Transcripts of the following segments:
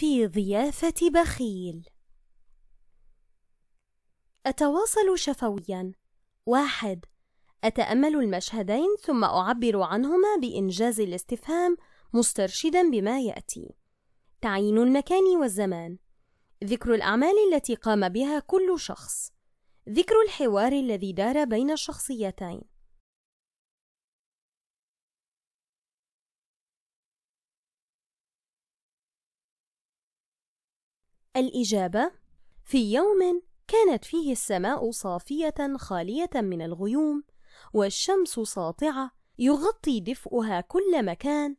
في ضيافة بخيل أتواصل شفوياً واحد أتأمل المشهدين ثم أعبر عنهما بإنجاز الاستفهام مسترشدا بما يأتي تعيين المكان والزمان ذكر الأعمال التي قام بها كل شخص ذكر الحوار الذي دار بين الشخصيتين الإجابة في يوم كانت فيه السماء صافية خالية من الغيوم والشمس ساطعة يغطي دفئها كل مكان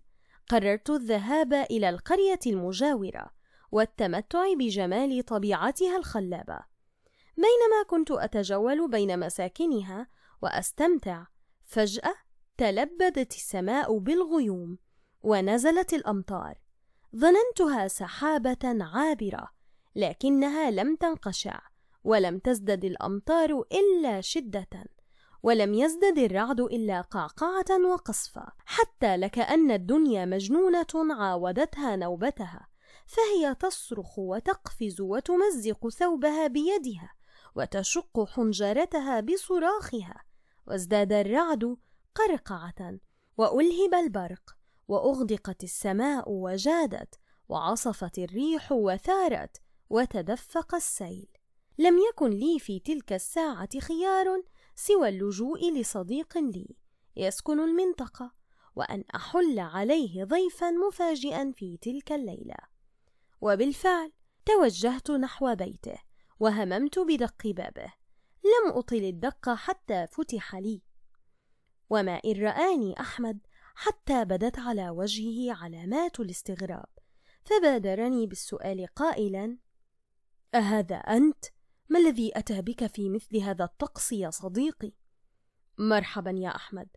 قررت الذهاب إلى القرية المجاورة والتمتع بجمال طبيعتها الخلابة بينما كنت أتجول بين مساكنها وأستمتع فجأة تلبدت السماء بالغيوم ونزلت الأمطار ظننتها سحابة عابرة لكنها لم تنقشع ولم تزدد الأمطار إلا شدة ولم يزدد الرعد إلا قعقعة وقصفا حتى لكأن الدنيا مجنونة عاودتها نوبتها فهي تصرخ وتقفز وتمزق ثوبها بيدها وتشق حنجرتها بصراخها وازداد الرعد قرقعة وألهب البرق وأغدقت السماء وجادت وعصفت الريح وثارت وتدفق السيل لم يكن لي في تلك الساعة خيار سوى اللجوء لصديق لي يسكن المنطقة وأن أحل عليه ضيفا مفاجئا في تلك الليلة وبالفعل توجهت نحو بيته وهممت بدق بابه لم أطل الدقة حتى فتح لي وما إن رآني أحمد حتى بدت على وجهه علامات الاستغراب فبادرني بالسؤال قائلا أهذا أنت؟ ما الذي أتى بك في مثل هذا الطقس يا صديقي؟ مرحبا يا أحمد،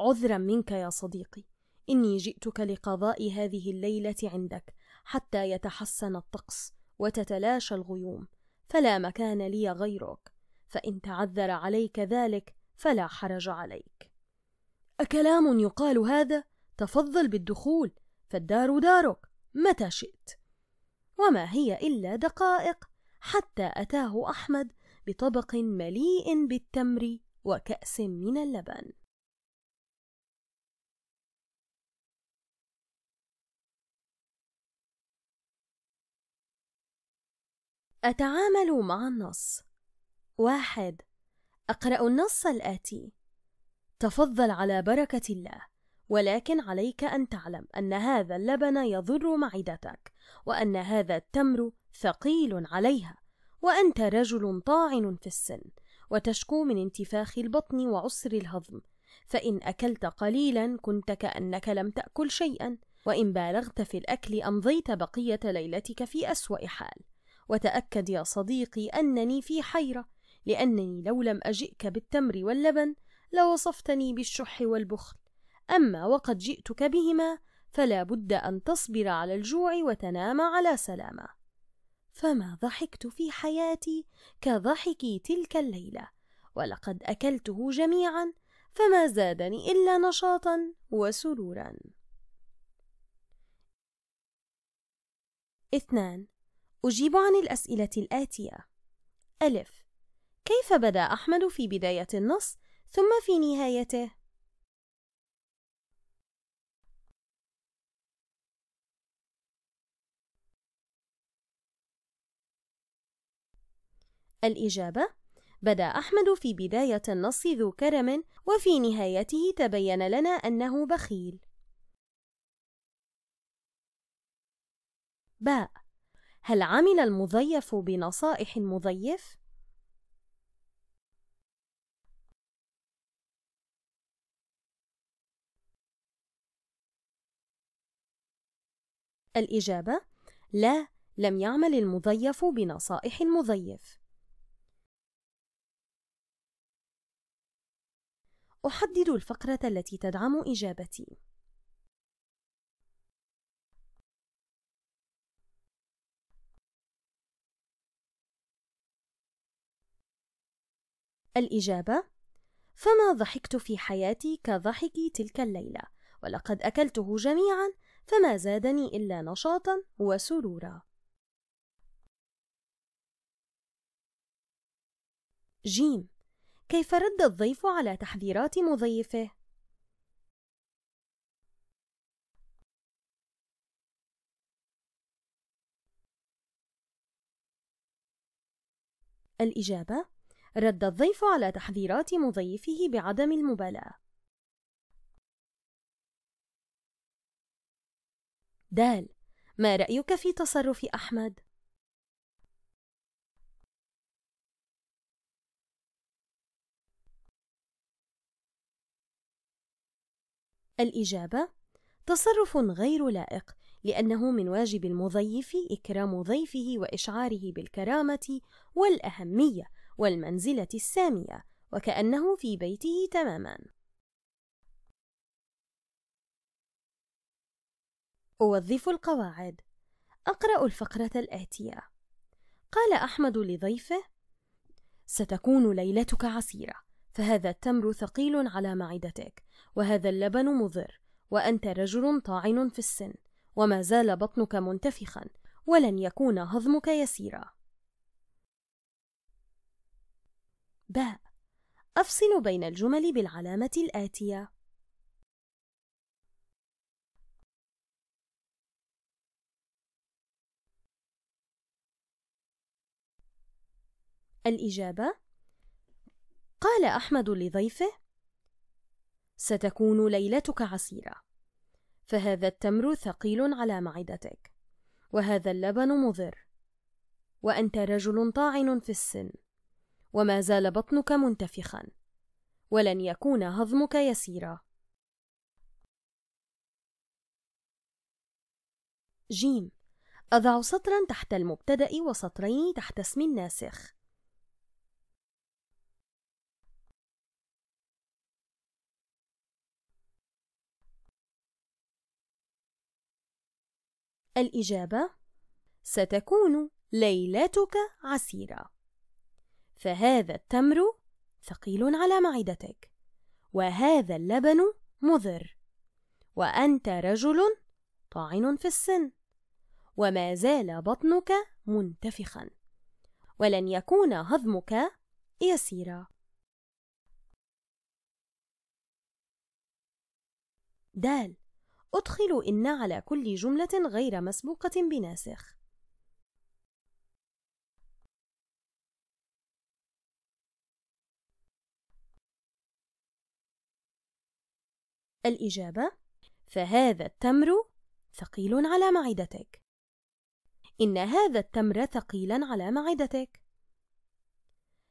عذرا منك يا صديقي، إني جئتك لقضاء هذه الليلة عندك حتى يتحسن الطقس وتتلاشى الغيوم، فلا مكان لي غيرك، فإن تعذر عليك ذلك فلا حرج عليك. أكلام يقال هذا؟ تفضل بالدخول، فالدار دارك متى شئت. وما هي إلا دقائق حتى أتاه أحمد بطبق مليء بالتمر وكأس من اللبن أتعامل مع النص واحد أقرأ النص الآتي تفضل على بركة الله ولكن عليك أن تعلم أن هذا اللبن يضر معدتك وأن هذا التمر ثقيل عليها وأنت رجل طاعن في السن وتشكو من انتفاخ البطن وعسر الهضم فإن أكلت قليلا كنت كأنك لم تأكل شيئا وإن بالغت في الأكل أمضيت بقية ليلتك في أسوأ حال وتأكد يا صديقي أنني في حيرة لأنني لو لم أجئك بالتمر واللبن لوصفتني بالشح والبخل أما وقد جئتك بهما فلا بد أن تصبر على الجوع وتنام على سلامة فما ضحكت في حياتي كضحكي تلك الليلة ولقد أكلته جميعا فما زادني إلا نشاطا وسرورا اثنان أجيب عن الأسئلة الآتية ألف كيف بدأ أحمد في بداية النص ثم في نهايته؟ الإجابة: بدأ أحمد في بداية النص ذو كرم، وفي نهايته تبين لنا أنه بخيل. باء هل عمل المضيف بنصائح المضيف؟ الإجابة: لا، لم يعمل المضيف بنصائح المضيف. أحدد الفقرة التي تدعم إجابتي. الإجابة: فما ضحكت في حياتي كضحكي تلك الليلة، ولقد أكلته جميعًا، فما زادني إلا نشاطًا وسرورًا. جيم كيف رد الضيف على تحذيرات مضيفه الإجابة رد الضيف على تحذيرات مضيفه بعدم المبالاة دال ما رأيك في تصرف أحمد؟ الإجابة تصرف غير لائق لأنه من واجب المضيف إكرام ضيفه وإشعاره بالكرامة والأهمية والمنزلة السامية وكأنه في بيته تماما أوظف القواعد أقرأ الفقرة الآتية قال أحمد لضيفه ستكون ليلتك عسيرة فهذا التمر ثقيل على معدتك وهذا اللبن مضر وأنت رجل طاعن في السن وما زال بطنك منتفخا ولن يكون هضمك يسيرا باء أفصل بين الجمل بالعلامة الآتية الإجابة قال أحمد لضيفه ستكون ليلتك عسيرة فهذا التمر ثقيل على معدتك وهذا اللبن مضر وأنت رجل طاعن في السن وما زال بطنك منتفخا ولن يكون هضمك يسيرا جيم أضع سطرا تحت المبتدأ وسطرين تحت اسم الناسخ الإجابة ستكون ليلتك عسيرة فهذا التمر ثقيل على معدتك وهذا اللبن مضر وأنت رجل طاعن في السن وما زال بطنك منتفخا ولن يكون هضمك يسيرا دال أدخل إن على كل جملة غير مسبوقة بناسخ الإجابة فهذا التمر ثقيل على معدتك إن هذا التمر ثقيلا على معدتك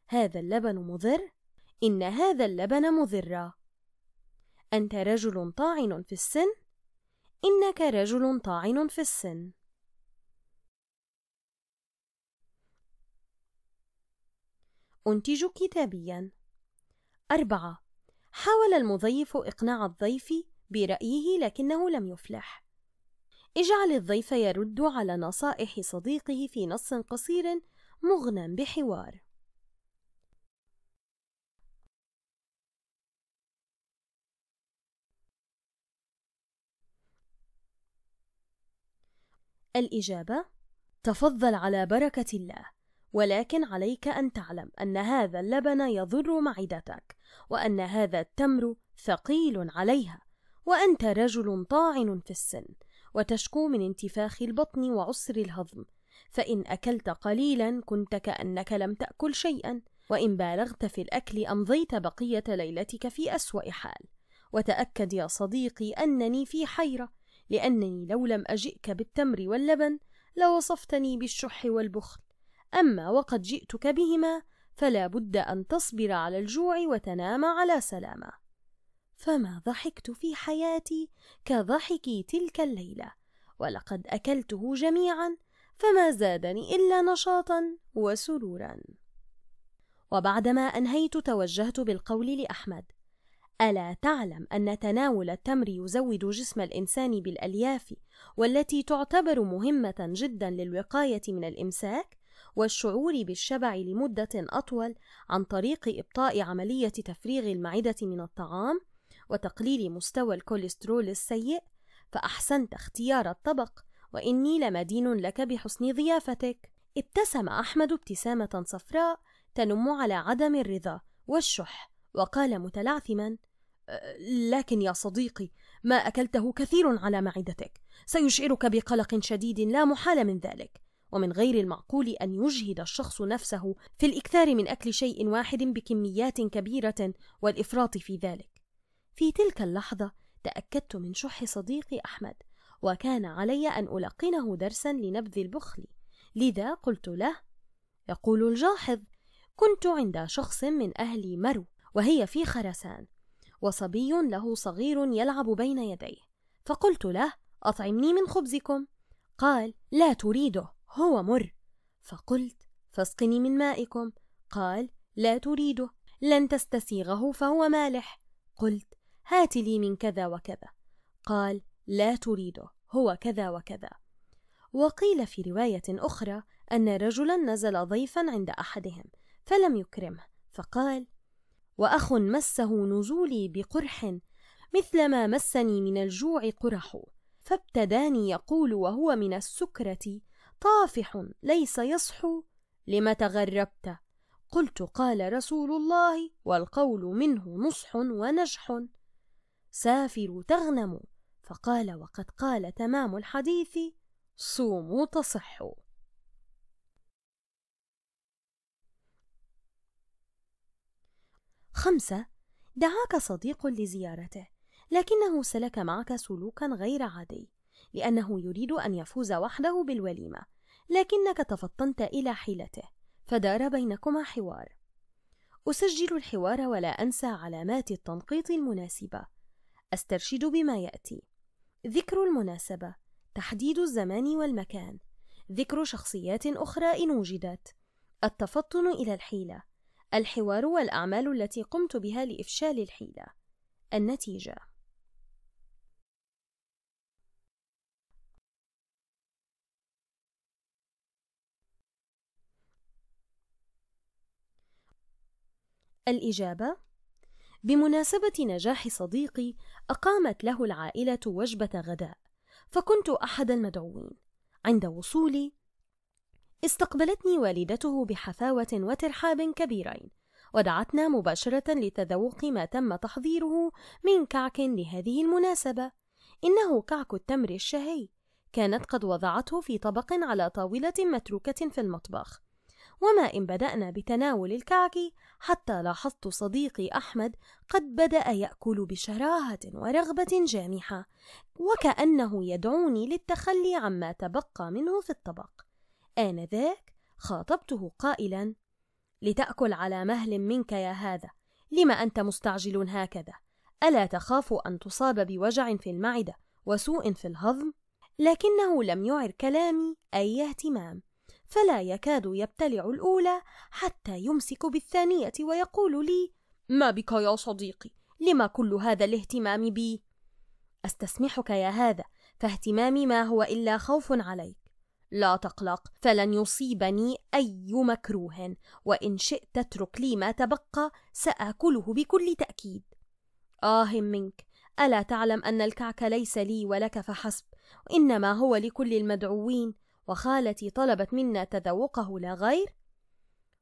هذا اللبن مضر إن هذا اللبن مضر أنت رجل طاعن في السن إنك رجل طاعن في السن أنتج كتابيا أربعة حاول المضيف إقناع الضيف برأيه لكنه لم يفلح اجعل الضيف يرد على نصائح صديقه في نص قصير مغنى بحوار الإجابة: تفضل على بركة الله، ولكن عليك أن تعلم أن هذا اللبن يضر معدتك، وأن هذا التمر ثقيل عليها، وأنت رجل طاعن في السن، وتشكو من انتفاخ البطن وعسر الهضم، فإن أكلت قليلا كنت كأنك لم تأكل شيئا، وإن بالغت في الأكل أمضيت بقية ليلتك في أسوأ حال. وتأكد يا صديقي أنني في حيرة لأنني لو لم أجئك بالتمر واللبن لوصفتني بالشح والبخل أما وقد جئتك بهما فلا بد أن تصبر على الجوع وتنام على سلامة فما ضحكت في حياتي كضحكي تلك الليلة ولقد أكلته جميعا فما زادني إلا نشاطا وسرورا وبعدما أنهيت توجهت بالقول لأحمد ألا تعلم أن تناول التمر يزود جسم الإنسان بالألياف والتي تعتبر مهمة جدا للوقاية من الإمساك والشعور بالشبع لمدة أطول عن طريق إبطاء عملية تفريغ المعدة من الطعام وتقليل مستوى الكوليسترول السيء فأحسنت اختيار الطبق وإني لمدين لك بحسن ضيافتك ابتسم أحمد ابتسامة صفراء تنم على عدم الرضا والشح وقال متلعثما أه، لكن يا صديقي ما أكلته كثير على معدتك سيشعرك بقلق شديد لا محال من ذلك ومن غير المعقول أن يجهد الشخص نفسه في الإكثار من أكل شيء واحد بكميات كبيرة والإفراط في ذلك في تلك اللحظة تأكدت من شح صديقي أحمد وكان علي أن ألقنه درسا لنبذ البخل لذا قلت له يقول الجاحظ كنت عند شخص من أهل مرو وهي في خرسان وصبي له صغير يلعب بين يديه فقلت له اطعمني من خبزكم قال لا تريده هو مر فقلت فاسقني من مائكم قال لا تريده لن تستسيغه فهو مالح قلت هات لي من كذا وكذا قال لا تريده هو كذا وكذا وقيل في روايه اخرى ان رجلا نزل ضيفا عند احدهم فلم يكرمه فقال وأخ مسه نزولي بقرح مثلما مسني من الجوع قرح فابتداني يقول وهو من السكرة طافح ليس يصحو لم تغربت قلت قال رسول الله والقول منه نصح ونجح سافر تغنم فقال وقد قال تمام الحديث صوموا تصحوا خمسة دعاك صديق لزيارته لكنه سلك معك سلوكا غير عادي لأنه يريد أن يفوز وحده بالوليمة لكنك تفطنت إلى حيلته فدار بينكما حوار أسجل الحوار ولا أنسى علامات التنقيط المناسبة أسترشد بما يأتي ذكر المناسبة تحديد الزمان والمكان ذكر شخصيات أخرى إن وجدت التفطن إلى الحيلة الحوار والأعمال التي قمت بها لإفشال الحيلة النتيجة الإجابة بمناسبة نجاح صديقي أقامت له العائلة وجبة غداء فكنت أحد المدعوين عند وصولي استقبلتني والدته بحفاوة وترحاب كبيرين ودعتنا مباشرة لتذوق ما تم تحضيره من كعك لهذه المناسبة إنه كعك التمر الشهي كانت قد وضعته في طبق على طاولة متروكة في المطبخ وما إن بدأنا بتناول الكعك حتى لاحظت صديقي أحمد قد بدأ يأكل بشراهة ورغبة جامحة وكأنه يدعوني للتخلي عما تبقى منه في الطبق آنذاك خاطبته قائلا لتأكل على مهل منك يا هذا لم أنت مستعجل هكذا ألا تخاف أن تصاب بوجع في المعدة وسوء في الهضم؟ لكنه لم يعر كلامي أي اهتمام فلا يكاد يبتلع الأولى حتى يمسك بالثانية ويقول لي ما بك يا صديقي لما كل هذا الاهتمام بي؟ أستسمحك يا هذا فاهتمامي ما هو إلا خوف عليك لا تقلق فلن يصيبني أي مكروه وإن شئت اترك لي ما تبقى سآكله بكل تأكيد آه منك ألا تعلم أن الكعك ليس لي ولك فحسب انما هو لكل المدعوين وخالتي طلبت منا تذوقه لا غير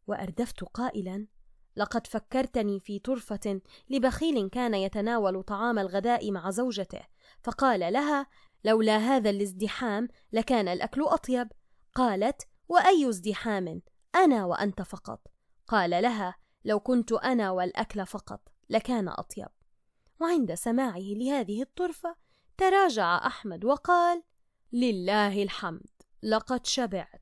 وأردفت قائلا لقد فكرتني في طرفه لبخيل كان يتناول طعام الغداء مع زوجته فقال لها لولا هذا الازدحام لكان الأكل أطيب قالت وأي ازدحام أنا وأنت فقط قال لها لو كنت أنا والأكل فقط لكان أطيب وعند سماعه لهذه الطرفة تراجع أحمد وقال لله الحمد لقد شبعت